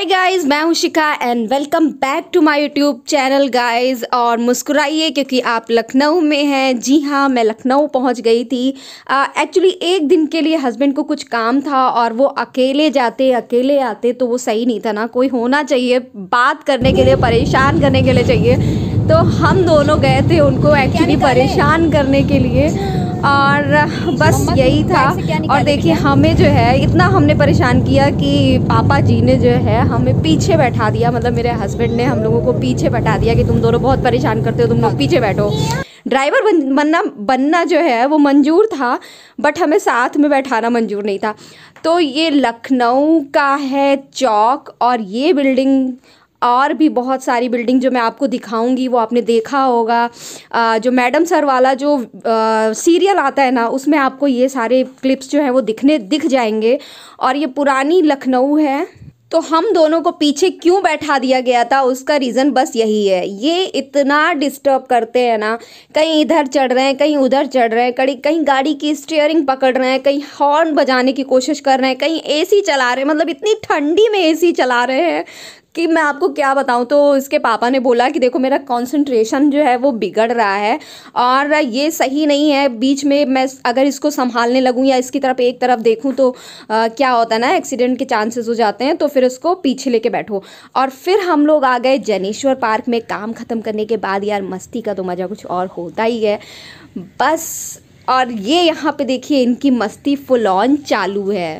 हाय guys मैं हूं Shikha and welcome back to my YouTube channel guys और मुस्कुराइए क्योंकि आप लखनऊ में हैं जी हाँ मैं लखनऊ पहुंच गई थी एक्चुअली uh, एक दिन के लिए हस्बैंड को कुछ काम था और वो अकेले जाते अकेले आते तो वो सही नहीं था ना कोई होना चाहिए बात करने के लिए परेशान करने के लिए चाहिए तो हम दोनों गए थे उनको एक्चुअली परेशान करने के लिए और बस यही था और देखिए हमें जो है इतना हमने परेशान किया कि पापा जी ने जो है हमें पीछे बैठा दिया मतलब मेरे हस्बैंड ने हम लोगों को पीछे बैठा दिया कि तुम दोनों बहुत परेशान करते हो तुम लोग पीछे बैठो ड्राइवर बन, बनना बनना जो है वो मंजूर था बट हमें साथ में बैठाना मंजूर नहीं था तो ये लखनऊ का है चौक और ये बिल्डिंग और भी बहुत सारी बिल्डिंग जो मैं आपको दिखाऊंगी वो आपने देखा होगा जो मैडम सर वाला जो सीरियल आता है ना उसमें आपको ये सारे क्लिप्स जो हैं वो दिखने दिख जाएंगे और ये पुरानी लखनऊ है तो हम दोनों को पीछे क्यों बैठा दिया गया था उसका रीज़न बस यही है ये इतना डिस्टर्ब करते हैं ना कहीं इधर चढ़ रहे हैं कहीं उधर चढ़ रहे हैं कहीं कहीं गाड़ी की स्टीयरिंग पकड़ रहे हैं कहीं हॉर्न बजाने की कोशिश कर रहे हैं कहीं एसी चला रहे हैं मतलब इतनी ठंडी में एसी चला रहे हैं कि मैं आपको क्या बताऊँ तो इसके पापा ने बोला कि देखो मेरा कंसंट्रेशन जो है वो बिगड़ रहा है और ये सही नहीं है बीच में मैं अगर इसको संभालने लगूँ या इसकी तरफ एक तरफ देखूँ तो आ, क्या होता है ना एक्सीडेंट के चांसेस हो जाते हैं तो फिर उसको पीछे लेके बैठो और फिर हम लोग आ गए जनेश्वर पार्क में काम ख़त्म करने के बाद यार मस्ती का तो मज़ा कुछ और होता ही है बस और ये यहाँ पर देखिए इनकी मस्ती फुल ऑन चालू है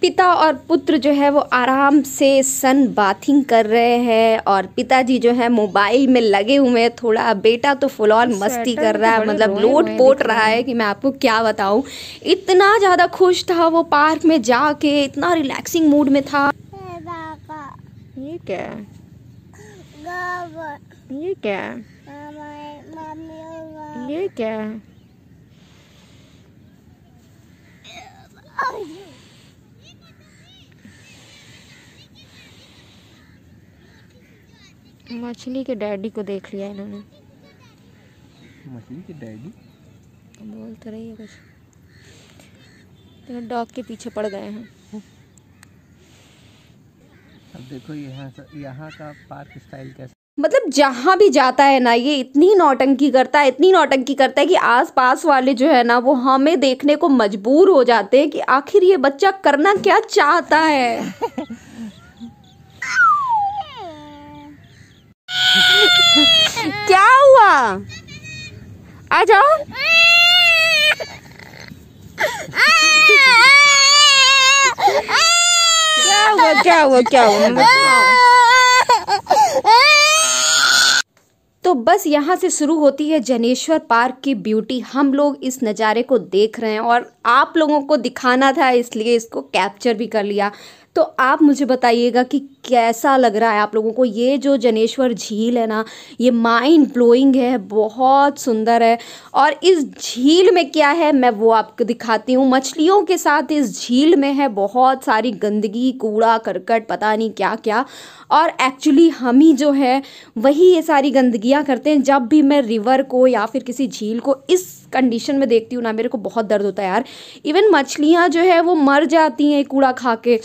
पिता और पुत्र जो है वो आराम से सन बाथिंग कर रहे हैं और पिताजी जो है मोबाइल में लगे हुए हैं थोड़ा बेटा तो फुल ऑन मस्ती कर तो रहा है मतलब लोट पोट रहा है कि मैं आपको क्या बताऊं इतना ज़्यादा खुश था वो पार्क में जाके इतना रिलैक्सिंग मूड में था ये क्या ये क्या ये क्या मछली के डैडी को देख लिया इन्होंने मछली के डैडी बोल तो रही है कुछ तो डॉग के पीछे पड़ गए हैं अब देखो यहाँ यहाँ का पार्क स्टाइल कैसा मतलब जहाँ भी जाता है ना ये इतनी नौटंकी करता है इतनी नौटंकी करता है कि आसपास वाले जो है ना वो हमें देखने को मजबूर हो जाते हैं कि आखिर ये बच्चा करना क्या चाहता है क्या हुआ आ जाओ क्या हुआ क्या हुआ क्या हुआ तो बस यहाँ से शुरू होती है जनेश्वर पार्क की ब्यूटी हम लोग इस नज़ारे को देख रहे हैं और आप लोगों को दिखाना था इसलिए इसको कैप्चर भी कर लिया तो आप मुझे बताइएगा कि कैसा लग रहा है आप लोगों को ये जो जनेश्वर झील है ना ये माइंड ब्लोइंग है बहुत सुंदर है और इस झील में क्या है मैं वो आपको दिखाती हूँ मछलियों के साथ इस झील में है बहुत सारी गंदगी कूड़ा करकट पता नहीं क्या क्या और एक्चुअली हम ही जो है वही ये सारी गंदगियाँ करते हैं जब भी मैं रिवर को या फिर किसी झील को इस कंडीशन में देखती हूँ ना मेरे को बहुत दर्द होता है यार इवन मछलियाँ जो है वो मर जाती हैं कूड़ा खा के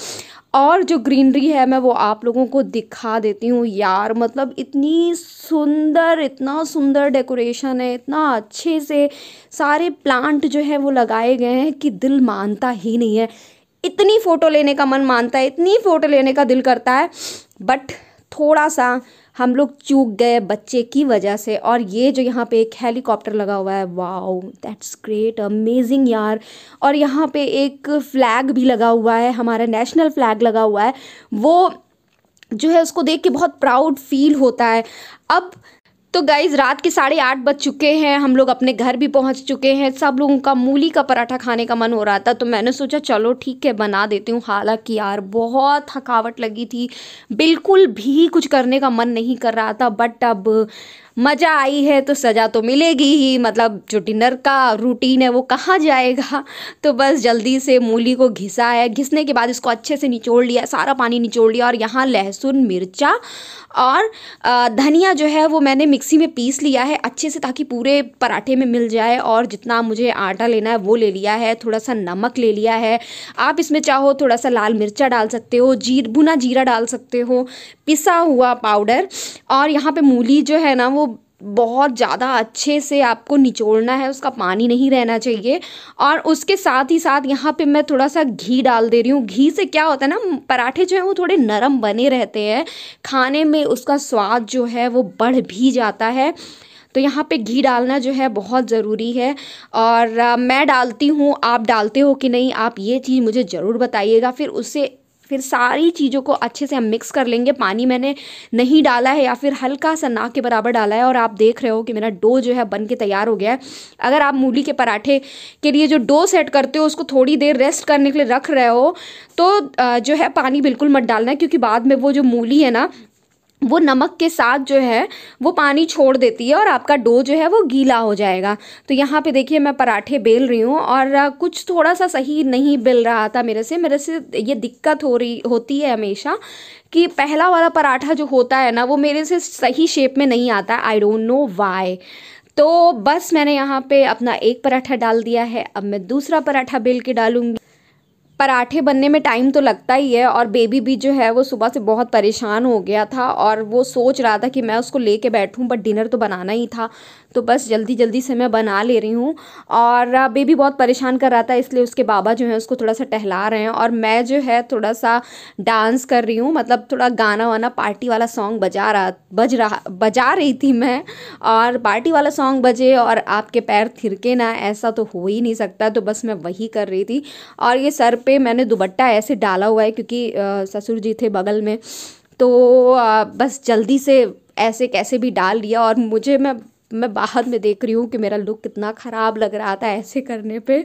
और जो ग्रीनरी है मैं वो आप लोगों को दिखा देती हूँ यार मतलब इतनी सुंदर इतना सुंदर डेकोरेशन है इतना अच्छे से सारे प्लांट जो है वो लगाए गए हैं कि दिल मानता ही नहीं है इतनी फ़ोटो लेने का मन मानता है इतनी फ़ोटो लेने का दिल करता है बट थोड़ा सा हम लोग चूक गए बच्चे की वजह से और ये जो यहाँ पे एक हेलीकॉप्टर लगा हुआ है वाओ दैट्स ग्रेट अमेजिंग यार और यहाँ पे एक फ्लैग भी लगा हुआ है हमारा नेशनल फ्लैग लगा हुआ है वो जो है उसको देख के बहुत प्राउड फील होता है अब तो गाइज़ रात के साढ़े आठ बज चुके हैं हम लोग अपने घर भी पहुंच चुके हैं सब लोगों का मूली का पराठा खाने का मन हो रहा था तो मैंने सोचा चलो ठीक है बना देती हूँ हालांकि यार बहुत थकावट लगी थी बिल्कुल भी कुछ करने का मन नहीं कर रहा था बट अब मज़ा आई है तो सज़ा तो मिलेगी ही मतलब जो डिनर का रूटीन है वो कहाँ जाएगा तो बस जल्दी से मूली को घिसा है घिसने के बाद इसको अच्छे से निचोड़ लिया सारा पानी निचोड़ लिया और यहाँ लहसुन मिर्चा और धनिया जो है वो मैंने मिक्सी में पीस लिया है अच्छे से ताकि पूरे पराठे में मिल जाए और जितना मुझे आटा लेना है वो ले लिया है थोड़ा सा नमक ले लिया है आप इसमें चाहो थोड़ा सा लाल मिर्चा डाल सकते हो जीर भुना जीरा डाल सकते हो पिसा हुआ पाउडर और यहाँ पे मूली जो है ना वो बहुत ज़्यादा अच्छे से आपको निचोड़ना है उसका पानी नहीं रहना चाहिए और उसके साथ ही साथ यहाँ पे मैं थोड़ा सा घी डाल दे रही हूँ घी से क्या होता है ना पराठे जो हैं वो थोड़े नरम बने रहते हैं खाने में उसका स्वाद जो है वो बढ़ भी जाता है तो यहाँ पे घी डालना जो है बहुत ज़रूरी है और मैं डालती हूँ आप डालते हो कि नहीं आप ये चीज़ मुझे ज़रूर बताइएगा फिर उससे फिर सारी चीज़ों को अच्छे से हम मिक्स कर लेंगे पानी मैंने नहीं डाला है या फिर हल्का सा नाक के बराबर डाला है और आप देख रहे हो कि मेरा डो जो है बन के तैयार हो गया है अगर आप मूली के पराठे के लिए जो डो सेट करते हो उसको थोड़ी देर रेस्ट करने के लिए रख रहे हो तो जो है पानी बिल्कुल मत डालना क्योंकि बाद में वो जो मूली है ना वो नमक के साथ जो है वो पानी छोड़ देती है और आपका डो जो है वो गीला हो जाएगा तो यहाँ पे देखिए मैं पराठे बेल रही हूँ और कुछ थोड़ा सा सही नहीं बेल रहा था मेरे से मेरे से ये दिक्कत हो रही होती है हमेशा कि पहला वाला पराठा जो होता है ना वो मेरे से सही शेप में नहीं आता आई डोंट नो वाई तो बस मैंने यहाँ पर अपना एक पराठा डाल दिया है अब मैं दूसरा पराठा बेल के डालूँगी पराठे बनने में टाइम तो लगता ही है और बेबी भी जो है वो सुबह से बहुत परेशान हो गया था और वो सोच रहा था कि मैं उसको लेके बैठूं बट डिनर तो बनाना ही था तो बस जल्दी जल्दी से मैं बना ले रही हूँ और बेबी बहुत परेशान कर रहा था इसलिए उसके बाबा जो है उसको थोड़ा सा टहला रहे हैं और मैं जो है थोड़ा सा डांस कर रही हूँ मतलब थोड़ा गाना वाना पार्टी वाला सॉन्ग बजा रहा बज रहा बजा रही थी मैं और पार्टी वाला सॉन्ग बजे और आपके पैर थिरके ना ऐसा तो हो ही नहीं सकता तो बस मैं वही कर रही थी और ये सर पे मैंने दुबट्टा ऐसे डाला हुआ है क्योंकि ससुर जी थे बगल में तो बस जल्दी से ऐसे कैसे भी डाल लिया और मुझे मैं मैं बाहर में देख रही हूँ कि मेरा लुक कितना ख़राब लग रहा था ऐसे करने पे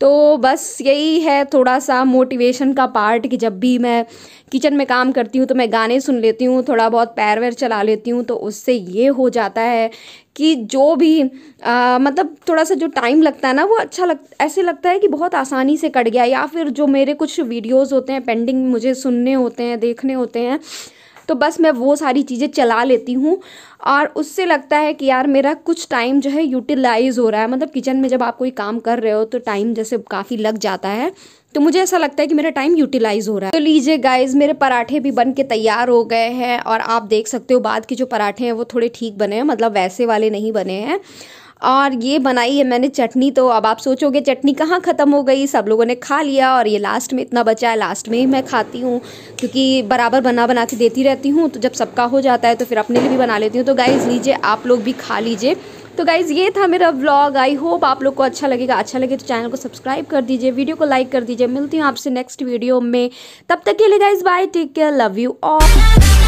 तो बस यही है थोड़ा सा मोटिवेशन का पार्ट कि जब भी मैं किचन में काम करती हूँ तो मैं गाने सुन लेती हूँ थोड़ा बहुत पैर वैर चला लेती हूँ तो उससे ये हो जाता है कि जो भी आ, मतलब थोड़ा सा जो टाइम लगता है ना वो अच्छा लग ऐसे लगता है कि बहुत आसानी से कट गया या फिर जो मेरे कुछ वीडियोज़ होते हैं पेंडिंग मुझे सुनने होते हैं देखने होते हैं तो बस मैं वो सारी चीज़ें चला लेती हूँ और उससे लगता है कि यार मेरा कुछ टाइम जो है यूटिलाइज़ हो रहा है मतलब किचन में जब आप कोई काम कर रहे हो तो टाइम जैसे काफ़ी लग जाता है तो मुझे ऐसा लगता है कि मेरा टाइम यूटिलाइज़ हो रहा है तो लीजिए गाइज मेरे पराठे भी बन के तैयार हो गए हैं और आप देख सकते हो बाद के जो पराठे हैं वो थोड़े ठीक बने हैं मतलब वैसे वाले नहीं बने हैं और ये बनाई है मैंने चटनी तो अब आप सोचोगे चटनी कहाँ ख़त्म हो गई सब लोगों ने खा लिया और ये लास्ट में इतना बचा है लास्ट में ही मैं खाती हूँ क्योंकि बराबर बना बना के देती रहती हूँ तो जब सबका हो जाता है तो फिर अपने लिए भी बना लेती हूँ तो गाइज़ लीजिए आप लोग भी खा लीजिए तो गाइज़ ये था मेरा ब्लॉग आई होप आप लोग को अच्छा लगेगा अच्छा लगे तो चैनल को सब्सक्राइब कर दीजिए वीडियो को लाइक कर दीजिए मिलती हूँ आपसे नेक्स्ट वीडियो में तब तक के लिए guys bye take care love you all